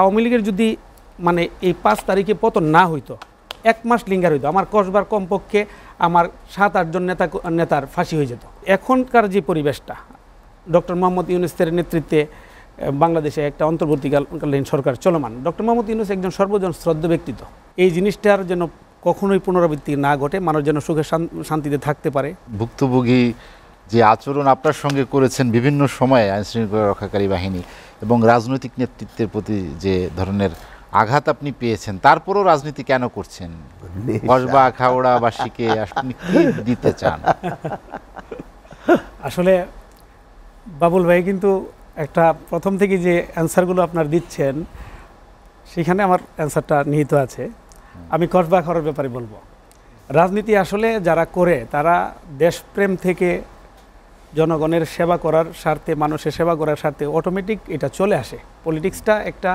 আওয়ামী লীগের যদি মানে এই পাঁচ তারিখে পতন না হইতো এক মাস লিঙ্গার হইতো আমার কসবার কমপক্ষে আমার সাত আটজন নেতা নেতার ফাঁসি হয়ে যেত এখনকার যে পরিবেশটা ডক্টর মোহাম্মদ ইউনুসের নেতৃত্বে বাংলাদেশে একটা অন্তর্বর্তীকালীন সরকার চলমান ডক্টর মোহাম্মদ ইউনুস একজন সর্বজন শ্রদ্ধ ব্যক্তিত্ব এই জিনিসটার যেন কখনোই পুনরাবৃত্তি না ঘটে মানুষ যেন সুখে শান্তিতে থাকতে পারে ভুক্তভোগী যে আচরণ আপনার সঙ্গে করেছেন বিভিন্ন সময়ে আইনশৃঙ্খলা রক্ষাকারী বাহিনী এবং রাজনৈতিক নেতৃত্বের প্রতি যে ধরনের আঘাত আপনি পেয়েছেন তারপরও রাজনীতি কেন করছেন কসবা খাওড়াবাসীকে আপনি কি দিতে চান আসলে বাবুল ভাই কিন্তু একটা প্রথম থেকে যে অ্যান্সারগুলো আপনার দিচ্ছেন সেখানে আমার অ্যান্সারটা নিহিত আছে আমি কসবা খাওয়ার ব্যাপারে বলবো রাজনীতি আসলে যারা করে তারা দেশপ্রেম থেকে জনগণের সেবা করার স্বার্থে মানুষের সেবা করার স্বার্থে অটোমেটিক এটা চলে আসে পলিটিক্সটা একটা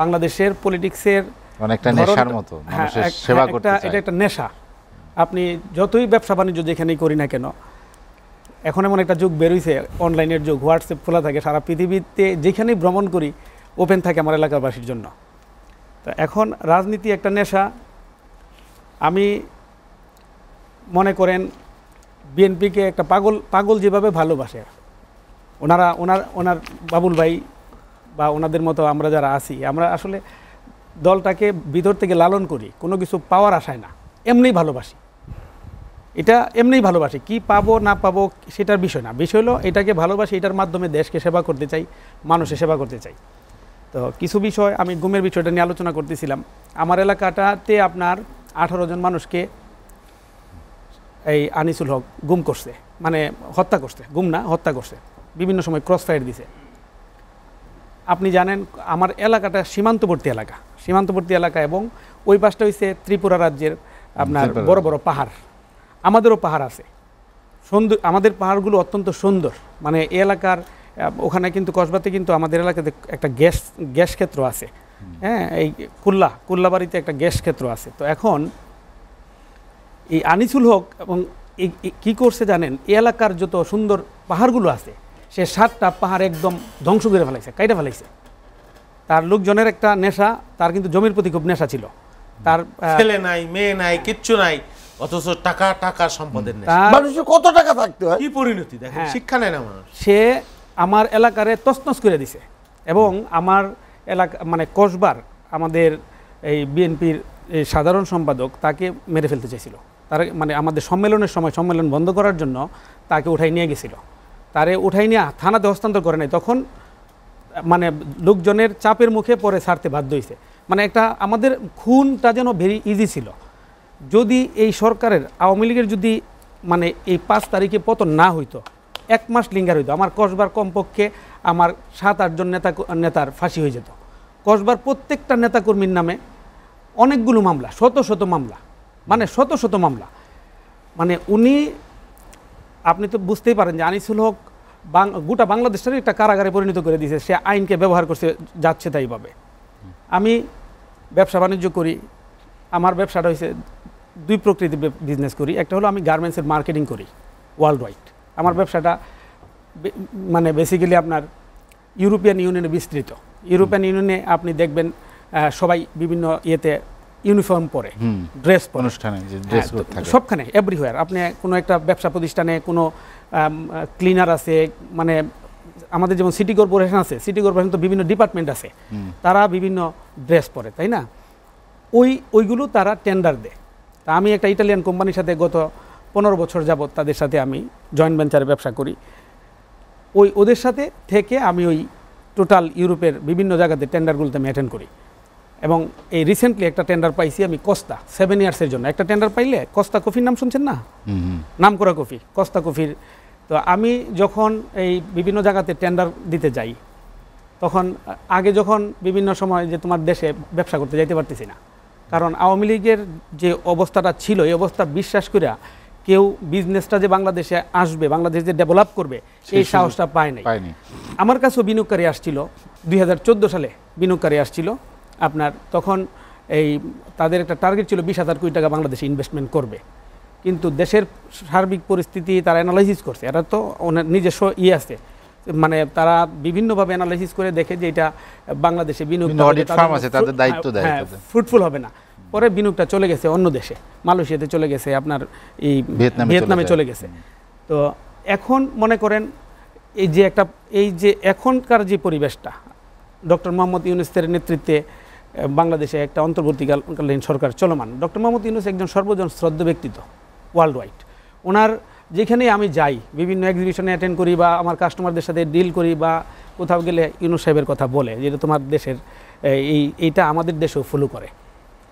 বাংলাদেশের পলিটিক্সের অনেকটা নেশার মতো হ্যাঁ, সেবা করতে এটা একটা নেশা আপনি যতই ব্যবসা বাণিজ্য যেখানেই করি না কেন এখন এমন একটা যুগ বেরোইছে অনলাইনের যুগ হোয়াটসঅ্যাপ খোলা থাকে সারা পৃথিবীতে যেখানেই ভ্রমণ করি ওপেন থাকে আমার এলাকাবাসীর জন্য তো এখন রাজনীতি একটা নেশা আমি মনে করেন বিএনপিকে একটা পাগল পাগল যেভাবে ভালোবাসে ওনারা ওনার ওনার বাবুল ভাই বা ওনাদের মতো আমরা যারা আছি আমরা আসলে দলটাকে ভিতর থেকে লালন করি কোনো কিছু পাওয়ার আশায় না এমনিই ভালোবাসি এটা এমনিই ভালোবাসি কি পাবো না পাবো সেটার বিষয় না বিষয় হলো এটাকে ভালোবাসি এটার মাধ্যমে দেশকে সেবা করতে চাই মানুষের সেবা করতে চাই তো কিছু বিষয় আমি গুমের বিষয়টা নিয়ে আলোচনা করতেছিলাম আমার এলাকাটাতে আপনার আঠারো জন মানুষকে এই আনিসুল হক গুম করছে মানে হত্যা করছে গুম না হত্যা করছে বিভিন্ন সময় ক্রস ফায়ার দিছে আপনি জানেন আমার এলাকাটা সীমান্তবর্তী এলাকা সীমান্তবর্তী এলাকা এবং ওই পাশটা হয়েছে ত্রিপুরা রাজ্যের আপনার বড় বড় পাহাড় আমাদেরও পাহাড় আছে সুন্দর আমাদের পাহাড়গুলো অত্যন্ত সুন্দর মানে এলাকার ওখানে কিন্তু কসবাতে কিন্তু আমাদের এলাকাতে একটা গ্যাস গ্যাস ক্ষেত্র আছে হ্যাঁ এই কুল্লা কুল্লাবাড়িতে একটা গ্যাস ক্ষেত্র আছে তো এখন এই আনিসুল হক এবং কি করছে জানেন এই এলাকার যত সুন্দর পাহাড়গুলো আছে সে সাতটা পাহাড় একদম ধ্বংস করে ফেলাইছে কাইটা ফেলাইছে তার লোকজনের একটা নেশা তার কিন্তু জমির প্রতি খুব নেশা ছিল তার ছেলে নাই মেয়ে নাই কিচ্ছু নাই অথচ টাকা টাকা সম্পদের মানুষের কত টাকা থাকতে হয় কি পরিণতি দেখেন হ্যাঁ। শিক্ষা নেয় না মানুষ সে আমার এলাকারে তসনস করে দিছে এবং আমার এলাকা মানে কসবার আমাদের এই বিএনপির সাধারণ সম্পাদক তাকে মেরে ফেলতে চাইছিল তারা মানে আমাদের সম্মেলনের সময় সম্মেলন বন্ধ করার জন্য তাকে উঠাই নিয়ে গেছিল তারে উঠাই নিয়ে থানাতে হস্তান্তর করে নাই তখন মানে লোকজনের চাপের মুখে পরে ছাড়তে বাধ্য হয়েছে মানে একটা আমাদের খুনটা যেন ভেরি ইজি ছিল যদি এই সরকারের আওয়ামী লীগের যদি মানে এই পাঁচ তারিখে পতন না হইতো এক মাস লিঙ্গার হইতো আমার কসবার কমপক্ষে আমার সাত আটজন নেতা নেতার ফাঁসি হয়ে যেত কসবার প্রত্যেকটা নেতাকর্মীর নামে অনেকগুলো মামলা শত শত মামলা মানে শত শত মামলা মানে উনি আপনি তো বুঝতেই পারেন যে আনিসুল হক গোটা বাংলাদেশটারই একটা কারাগারে পরিণত করে দিয়েছে সে আইনকে ব্যবহার করছে যাচ্ছে তাইভাবে আমি ব্যবসা বাণিজ্য করি আমার ব্যবসাটা হয়েছে দুই প্রকৃতির বিজনেস করি একটা হলো আমি গার্মেন্টসের মার্কেটিং করি ওয়ার্ল্ড ওয়াইড আমার ব্যবসাটা মানে বেসিক্যালি আপনার ইউরোপিয়ান ইউনিয়নে বিস্তৃত ইউরোপিয়ান ইউনিয়নে আপনি দেখবেন সবাই বিভিন্ন ইয়েতে ইউনিফর্ম পরে ড্রেস অনুষ্ঠানে ড্রেস হ্যাঁ, সবখানে এভরিওয়ার আপনি কোনো একটা ব্যবসা প্রতিষ্ঠানে কোনো ক্লিনার আছে মানে আমাদের যেমন সিটি কর্পোরেশন আছে সিটি কর্পোরেশন তো বিভিন্ন ডিপার্টমেন্ট আছে তারা বিভিন্ন ড্রেস পরে তাই না ওই ওইগুলো তারা টেন্ডার দেয় তা আমি একটা ইটালিয়ান কোম্পানির সাথে গত পনেরো বছর যাবৎ তাদের সাথে আমি জয়েন্ট ভেঞ্চারে ব্যবসা করি ওই ওদের সাথে থেকে আমি ওই টোটাল ইউরোপের বিভিন্ন জায়গাতে টেন্ডারগুলোতে আমি অ্যাটেন্ড করি এবং এই রিসেন্টলি একটা টেন্ডার পাইছি আমি কস্তা সেভেন ইয়ার্সের জন্য একটা টেন্ডার পাইলে কস্তা কফির নাম শুনছেন না নাম করা কফি কস্তা কফির তো আমি যখন এই বিভিন্ন জায়গাতে টেন্ডার দিতে যাই তখন আগে যখন বিভিন্ন সময় যে তোমার দেশে ব্যবসা করতে যাইতে পারতেছি না কারণ আওয়ামী লীগের যে অবস্থাটা ছিল এই অবস্থা বিশ্বাস করে কেউ বিজনেসটা যে বাংলাদেশে আসবে বাংলাদেশ যে ডেভেলপ করবে এই সাহসটা পায় নাই আমার কাছেও বিনিয়োগকারী আসছিল দুই সালে বিনিয়োগকারী আসছিল আপনার তখন এই তাদের একটা টার্গেট ছিল বিশ হাজার কোটি টাকা বাংলাদেশে ইনভেস্টমেন্ট করবে কিন্তু দেশের সার্বিক পরিস্থিতি তারা অ্যানালাইসিস করছে এটা তো ওনার নিজস্ব ইয়ে আছে মানে তারা বিভিন্নভাবে অ্যানালাইসিস করে দেখে যে এটা বাংলাদেশে বিনিয়োগ ফ্রুটফুল হ্যাঁ, হবে না পরে বিনিয়োগটা চলে গেছে অন্য দেশে মালয়েশিয়াতে চলে গেছে আপনার এই ভিয়েতনামে চলে গেছে তো এখন মনে করেন এই যে একটা এই যে এখনকার যে পরিবেশটা ডক্টর মোহাম্মদ ইউনিস্তের নেতৃত্বে বাংলাদেশে একটা অন্তর্বর্তীকালীন সরকার চলমান ডক্টর মোহাম্মদ ইউনুস একজন সর্বজন শ্রদ্ধ ব্যক্তিত্ব ওয়ার্ল্ড ওয়াইড ওনার যেখানে আমি যাই বিভিন্ন এক্সিবিশনে অ্যাটেন্ড করি বা আমার কাস্টমারদের সাথে ডিল করি বা কোথাও গেলে ইউনুস সাহেবের কথা বলে যেটা তোমার দেশের এই এইটা আমাদের দেশেও ফলো করে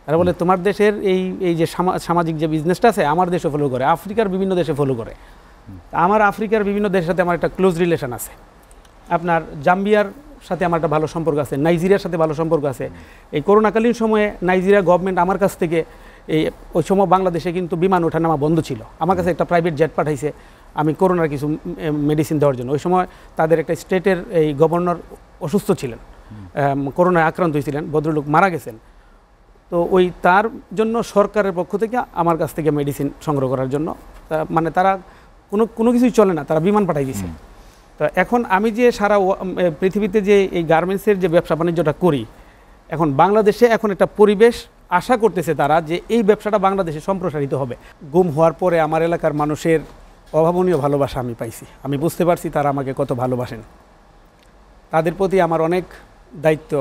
তারা বলে তোমার দেশের এই এই যে সামাজিক যে বিজনেসটা আছে আমার দেশে ফলো করে আফ্রিকার বিভিন্ন দেশে ফলো করে আমার আফ্রিকার বিভিন্ন দেশের সাথে আমার একটা ক্লোজ রিলেশন আছে আপনার জাম্বিয়ার সাথে আমার একটা ভালো সম্পর্ক আছে নাইজেরিয়ার সাথে ভালো সম্পর্ক আছে এই করোনাকালীন সময়ে নাইজেরিয়া গভর্নমেন্ট আমার কাছ থেকে এই ওই সময় বাংলাদেশে কিন্তু বিমান ওঠা নামা বন্ধ ছিল আমার কাছে একটা প্রাইভেট জেট পাঠাইছে আমি করোনার কিছু মেডিসিন দেওয়ার জন্য ওই সময় তাদের একটা স্টেটের এই গভর্নর অসুস্থ ছিলেন করোনায় আক্রান্ত হয়েছিলেন ভদ্রলোক মারা গেছেন তো ওই তার জন্য সরকারের পক্ষ থেকে আমার কাছ থেকে মেডিসিন সংগ্রহ করার জন্য মানে তারা কোনো কোনো কিছুই চলে না তারা বিমান পাঠাই দিয়েছে তো এখন আমি যে সারা পৃথিবীতে যে এই গার্মেন্টসের যে ব্যবসা বাণিজ্যটা করি এখন বাংলাদেশে এখন একটা পরিবেশ আশা করতেছে তারা যে এই ব্যবসাটা বাংলাদেশে সম্প্রসারিত হবে গুম হওয়ার পরে আমার এলাকার মানুষের অভাবনীয় ভালোবাসা আমি পাইছি আমি বুঝতে পারছি তারা আমাকে কত ভালোবাসেন তাদের প্রতি আমার অনেক দায়িত্ব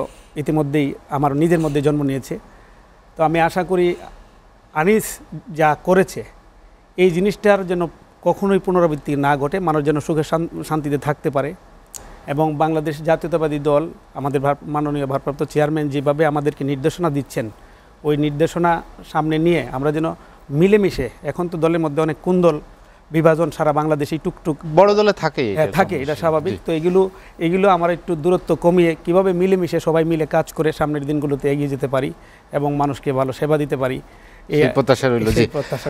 ইতিমধ্যেই আমার নিজের মধ্যে জন্ম নিয়েছে তো আমি আশা করি আনিস যা করেছে এই জিনিসটার জন্য কখনোই পুনরাবৃত্তি না ঘটে মানুষ যেন সুখে শান্তিতে থাকতে পারে এবং বাংলাদেশ জাতীয়তাবাদী দল আমাদের মাননীয় ভারপ্রাপ্ত চেয়ারম্যান যেভাবে আমাদেরকে নির্দেশনা দিচ্ছেন ওই নির্দেশনা সামনে নিয়ে আমরা যেন মিলেমিশে এখন তো দলের মধ্যে অনেক কুন্দল বিভাজন সারা বাংলাদেশে টুকটুক বড় দলে থাকে হ্যাঁ, থাকে এটা স্বাভাবিক তো এগুলো এগুলো আমার একটু দূরত্ব কমিয়ে কিভাবে মিলেমিশে সবাই মিলে কাজ করে সামনের দিনগুলোতে এগিয়ে যেতে পারি এবং মানুষকে ভালো সেবা দিতে পারি এই প্রত্যাশা রইল